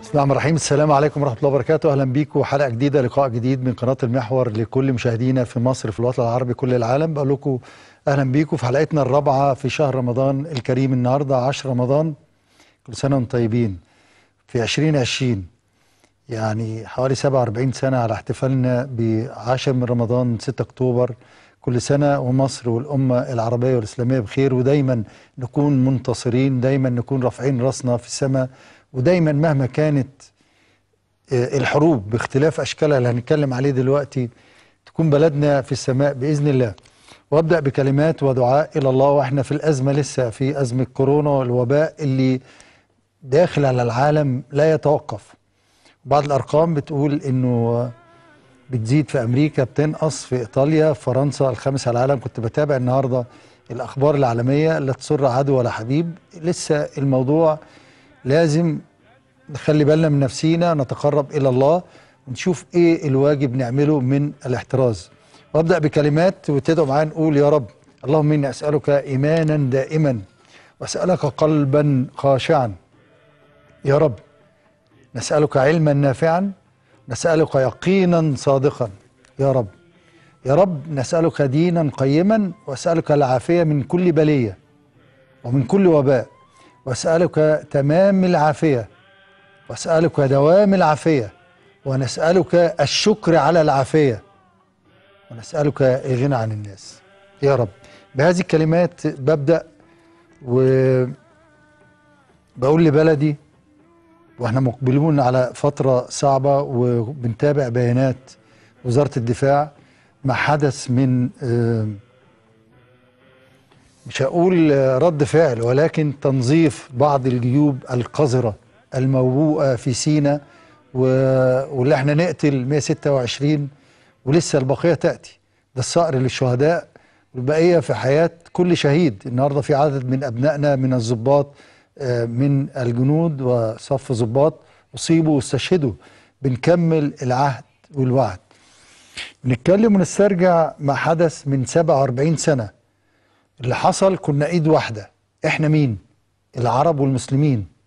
بسم الله الرحمن الرحيم السلام عليكم ورحمة الله وبركاته أهلا بيكم حلقة جديدة لقاء جديد من قناة المحور لكل مشاهدينا في مصر في الوطن العربي كل العالم بقول لكم أهلا بيكم في حلقتنا الرابعة في شهر رمضان الكريم النهاردة 10 رمضان كل سنة وانتم طيبين في 2020 يعني حوالي 47 سنة على احتفالنا ب 10 من رمضان 6 أكتوبر كل سنة ومصر والأمة العربية والإسلامية بخير ودايما نكون منتصرين دايما نكون رافعين راسنا في السماء ودايما مهما كانت آه، الحروب باختلاف أشكالها اللي هنتكلم عليه دلوقتي تكون بلدنا في السماء بإذن الله وابدأ بكلمات ودعاء إلى الله وإحنا في الأزمة لسه في أزمة كورونا والوباء اللي داخل على العالم لا يتوقف بعض الأرقام بتقول إنه بتزيد في أمريكا بتنقص في إيطاليا في فرنسا الخامس على العالم كنت بتابع النهاردة الأخبار العالمية لا تسر عدو ولا حبيب لسه الموضوع لازم نخلي بالنا من نفسينا نتقرب إلى الله ونشوف إيه الواجب نعمله من الاحتراز وأبدأ بكلمات وتدعو معايا نقول يا رب اللهم إني أسألك إيمانا دائما وأسألك قلبا خاشعا يا رب نسألك علما نافعا نسألك يقينا صادقا يا رب يا رب نسألك دينا قيما وأسألك العافية من كل بلية ومن كل وباء واسألك تمام العافية واسألك دوام العافية ونسألك الشكر على العافية ونسألك الغنى عن الناس يا رب بهذه الكلمات ببدأ و بقول لبلدي واحنا مقبلون على فترة صعبة وبنتابع بيانات وزارة الدفاع ما حدث من آه مش هقول رد فعل ولكن تنظيف بعض الجيوب القذرة الموبوءة في سينا و... واللي احنا نقتل 126 ولسه البقية تأتي ده الصقر للشهداء والبقية في حياة كل شهيد النهاردة في عدد من أبنائنا من الزباط آه، من الجنود وصف زباط أصيبوا واستشهدوا بنكمل العهد والوعد نتكلم ونسترجع ما حدث من 47 سنة اللي حصل كنا ايد واحده احنا مين العرب والمسلمين